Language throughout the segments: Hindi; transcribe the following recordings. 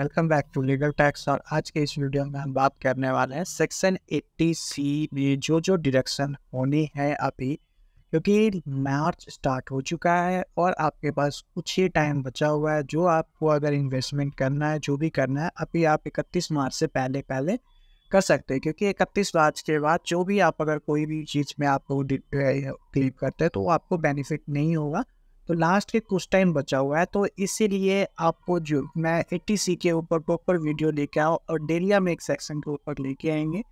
welcome back to legal tax और आज के इस वीडियो में हम बात करने वाले हैं सेक्शन 80 सी में जो जो डिडक्शन होनी है अभी क्योंकि मार्च स्टार्ट हो चुका है और आपके पास कुछ ही टाइम बचा हुआ है जो आपको अगर इन्वेस्टमेंट करना है जो भी करना है अभी आप इकतीस मार्च से पहले पहले कर सकते हैं क्योंकि इकतीस मार्च के बाद जो भी आप अगर कोई भी चीज़ में आपको क्लेम करते हैं तो आपको बेनिफिट नहीं होगा तो लास्ट के कुछ टाइम बचा हुआ है तो इसीलिए आपको जो मैं एट्टी के ऊपर प्रॉपर वीडियो लेके आओ और डेलिया में एक सेक्शन के ऊपर लेके आएंगे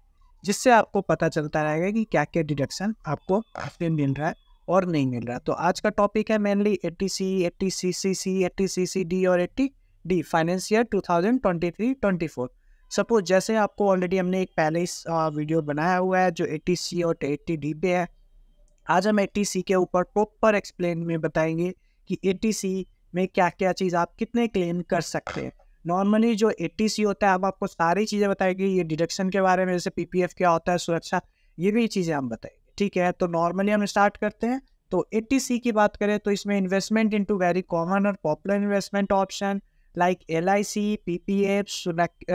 जिससे आपको पता चलता रहेगा कि क्या क्या डिडक्शन आपको हफ्ते मिल रहा है और नहीं मिल रहा तो आज का टॉपिक है mainly A T C T C C C A T C C D और T D finance year two thousand twenty three twenty four suppose जैसे आपको ऑलरेडी हमने एक पहले इस वीडियो बनाया हुआ है जो ए टी सी और टी डी पे है आज हम ए के ऊपर प्रॉपर एक्सप्लेन में बताएंगे कि ए में क्या क्या चीज़ आप कितने क्लेम कर सकते हैं नॉर्मली जो ए होता है अब आपको सारी चीज़ें बताएंगे ये डिडक्शन के बारे में जैसे पी क्या होता है सुरक्षा ये भी चीज़ें हम बताएंगे ठीक है तो नॉर्मली हम स्टार्ट करते हैं तो ए की बात करें तो इसमें इन्वेस्टमेंट इनटू वेरी कॉमन और popular investment option like L I C P P F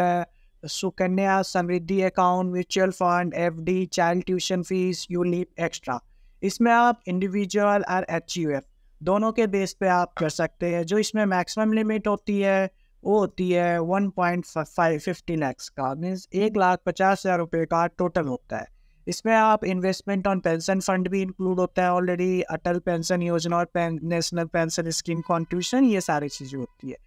Sukanya Samriddhi account mutual fund F D child tuition fees यू एक्स्ट्रा इसमें आप इंडिविजुअल और एच यू एफ दोनों के बेस पे आप कर सकते हैं जो इसमें मैक्सिमम लिमिट होती है वो होती है one point five fifty lakhs का मीन्स एक लाख पचास हज़ार रुपये का टोटल होता है इसमें आप इन्वेस्टमेंट ऑन पेंशन फंड भी इंक्लूड होता है ऑलरेडी अटल पेंशन योजना और पें, नेशनल पेंशन स्कीम कॉन्ट्रीब्यूशन ये सारी चीज़ें होती है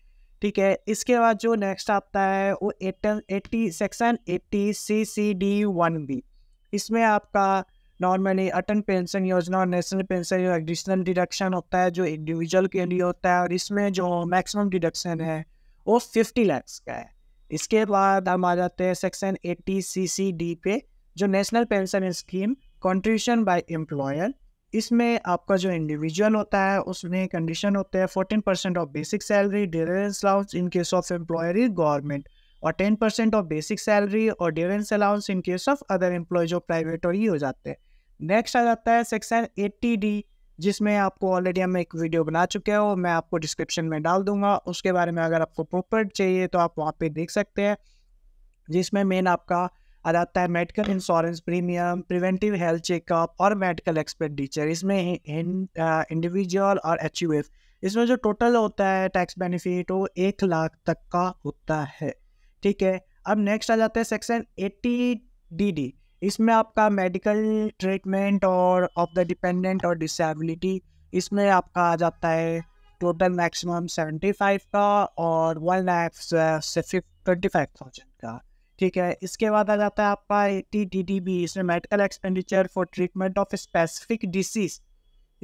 ठीक है इसके बाद जो नेक्स्ट आता है वो eighty section eighty C C D one B इसमें आपका नॉर्मली अटल पेंशन योजना और national pension Yojana additional deduction होता है जो इंडिविजुअल के लिए होता है और इसमें जो मैक्सिमम डिडक्शन है वो फिफ्टी लैक्स का है इसके बाद हम आ जाते हैं section eighty C C D पे जो national pension scheme contribution by employer इसमें आपका जो इंडिविजुअल होता है उसमें कंडीशन होता है fourteen percent of basic salary dearness allowance in case of employer is government और ten percent of basic salary और difference allowance in case of other employ जो प्राइवेट और ही हो जाते हैं नेक्स्ट आ जाता है सेक्शन एट्टी डी जिसमें आपको ऑलरेडी हम एक वीडियो बना चुके हो मैं आपको डिस्क्रिप्शन में डाल दूंगा उसके बारे में अगर आपको प्रॉपर चाहिए तो आप वहाँ पे देख सकते हैं जिसमें मेन आपका आ जाता है medical insurance premium preventive health checkup और मेडिकल एक्सपेंडिचर इसमें इंडिविजुअल और एच इसमें जो टोटल होता है टैक्स बेनिफिट वो एक लाख तक का होता है ठीक है अब नेक्स्ट आ जाता है सेक्शन एट्टी डी डी इसमें आपका मेडिकल ट्रीटमेंट और ऑफ द डिपेंडेंट और डिसेबिलिटी इसमें आपका आ जाता है टोटल मैक्सिमम सेवेंटी फाइव का और वन लैख uh, से ट्वेंटी फाइव थाउजेंड का ठीक है इसके बाद आ जाता है आपका एटी डी डी बी इसमें medical expenditure for treatment of specific disease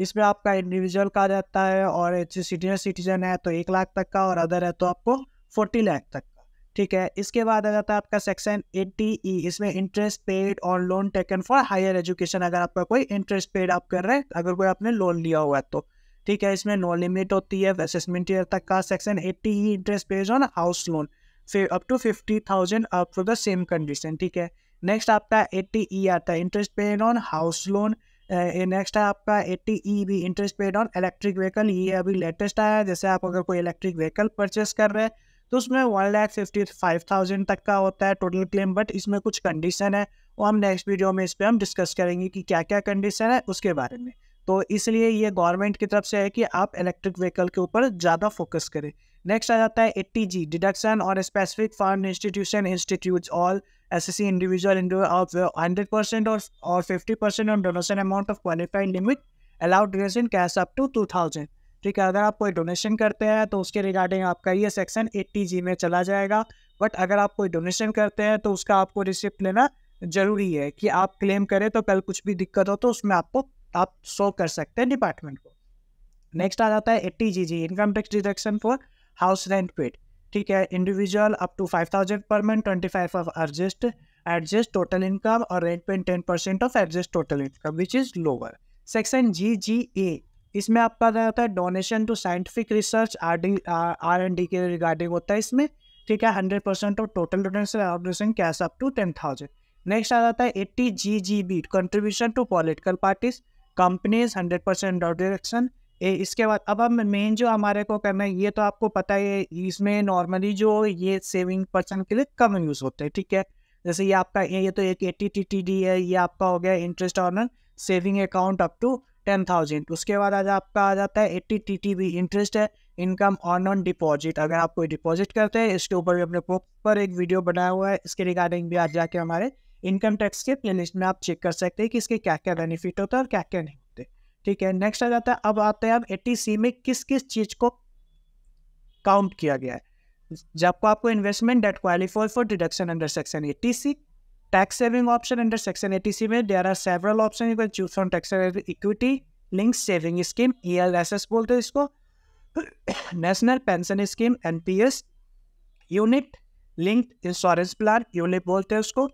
इसमें आपका इंडिविजुअल का आ जाता है और सीनियर सिटीजन है तो एक लाख तक का और अदर है तो आपको फोर्टी लाख तक ठीक है इसके बाद आ जाता है आपका सेक्शन एट्टी ई इसमें इंटरेस्ट पेड और loan taken for higher education अगर आपका कोई इंटरेस्ट पेड आप कर रहे हैं अगर कोई आपने लोन लिया हुआ है तो ठीक है इसमें नो लिमिट होती है असेसमेंट ईयर तक का section eighty E interest paid on house loan फिर up to fifty thousand up to the same condition ठीक है नेक्स्ट आपका एट्टी ई e आता है interest paid on house loan next है आपका एट्टी ई e भी interest paid on electric vehicle ये अभी लेटेस्ट आया है जैसे आप अगर कोई इलेक्ट्रिक व्हीकल परचेस कर रहे हैं तो उसमें one lakh fifty five thousand तक का होता है टोटल क्लेम बट इसमें कुछ कंडीशन है वो हम नेक्स्ट वीडियो में इस पर हम डिस्कस करेंगे कि क्या क्या कंडीशन है उसके बारे में तो इसलिए ये गवर्नमेंट की तरफ से है कि आप इलेक्ट्रिक व्हीकल के ऊपर ज़्यादा फोकस करें नेक्स्ट आ जाता है एट्टी जी डिडक्शन और specific fund institution institute all S S C individual hundred percent और fifty percent on donation amount of qualified limit allowed donation cash up to two thousand ठीक है अगर आप कोई डोनेशन करते हैं तो उसके रिगार्डिंग आपका ये सेक्शन एट्टी जी में चला जाएगा बट अगर आप कोई डोनेशन करते हैं तो उसका आपको रिसिप्ट लेना जरूरी है कि आप क्लेम करें तो कल कुछ भी दिक्कत हो तो उसमें आपको आप शो कर सकते हैं डिपार्टमेंट को नेक्स्ट आ जाता है eighty G G income tax deduction for house rent paid ठीक है individual up to five thousand per month twenty five of adjust adjust total income और rent paid ten percent of adjust total income which is lower section G G A इसमें आपका क्या होता है donation to scientific research R D R and D के रिगार्डिंग होता है इसमें ठीक है hundred percent of total donation cash up to ten thousand next आ जाता है eighty G G B contribution to political parties companies hundred percent direction इसके बाद अब हम मेन जो हमारे को करना है ये तो आपको पता है इसमें नॉर्मली जो ये सेविंग पर्सन के लिए कम यूज़ होते हैं ठीक है जैसे ये आपका ये तो एक टी टी टी डी है ये आपका हो गया interest on a saving account up to ten thousand उसके बाद आज आपका आ जाता है eighty T T B interest है इनकम ऑन ऑन डिपॉजिट अगर आप कोई डिपॉजिट करते हैं इसके ऊपर भी अपने प्रॉपर एक वीडियो बनाया हुआ है इसके रिगार्डिंग भी आज जाके हमारे इनकम टैक्स के प्ले लिस्ट में आप चेक कर सकते हैं कि इसके क्या क्या बेनिफिट होता है और क्या क्या नहीं होते ठीक है नेक्स्ट आ जाता है अब आते हैं अब एट्टी सी में किस किस चीज़ को काउंट किया गया है को आपको investment that qualify for deduction under section eighty C Tax saving option section Section 80C में there are several options you can choose from tax equity, link saving scheme E L S S बोलते हैं इसको national pension scheme N P S unit linked insurance plan unit बोलते हैं उसको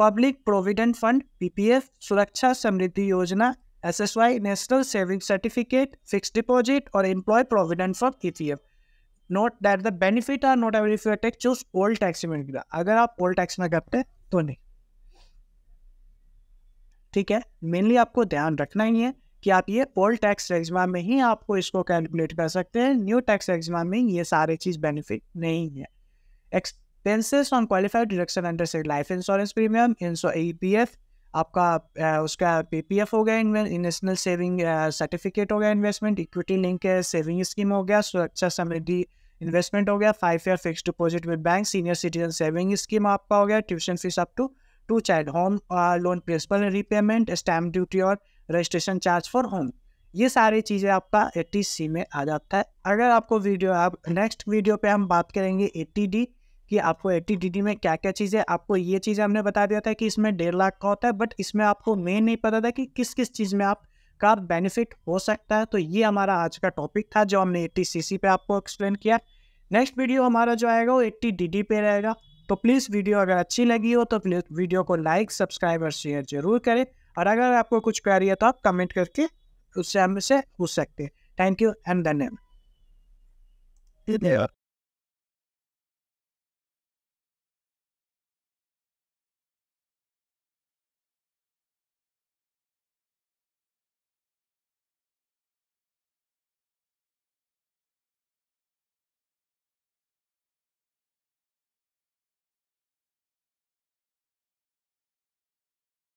public provident fund P P F Suraksha Samriddhi Yojana S S Y national saving certificate fix deposit और employ provident for E P F note that the benefit are not every tax choose old tax में अगर आप ओल्ड टैक्स में करते हैं तो नहीं ठीक है मेनली आपको ध्यान रखना ही है कि आप ये ओल्ड टैक्स एग्जाम में ही आपको इसको कैलकुलेट कर सकते हैं न्यू टैक्स एग्जाम में ये सारे चीज़ बेनिफिट नहीं है expenses on qualified deduction under से life insurance premium E P F आपका उसका पी पी एफ हो गया नेशनल सेविंग सर्टिफिकेट हो गया investment equity link saving scheme हो गया सुरक्षा समृद्धि इन्वेस्टमेंट हो गया five year fix deposit with bank senior citizen saving scheme आपका हो गया tuition fees up to two child home loan principal repayment stamp duty और रजिस्ट्रेशन चार्ज फॉर होम ये सारी चीज़ें आपका एट्टी सी में आ जाता है अगर आपको वीडियो आप नेक्स्ट वीडियो पे हम बात करेंगे एट्टी डी कि आपको एट्टी डी में क्या क्या चीज़ें आपको ये चीज़ें हमने बता दिया था कि इसमें डेढ़ लाख का होता है बट इसमें आपको मेन नहीं पता था कि किस किस चीज़ में आप का बेनिफिट हो सकता है तो ये हमारा आज का टॉपिक था जो हमने एट्टी सी पर आपको एक्सप्लेन किया नेक्स्ट वीडियो हमारा जो आएगा वो एट्टी डी पे रहेगा तो प्लीज़ वीडियो अगर अच्छी लगी हो तो प्लीज़ वीडियो को लाइक सब्सक्राइब और शेयर जरूर करें और अगर आपको कुछ क्वेरी है तो आप कमेंट करके उससे हमसे पूछ सकते हैं थैंक यू एंड धन्यवाद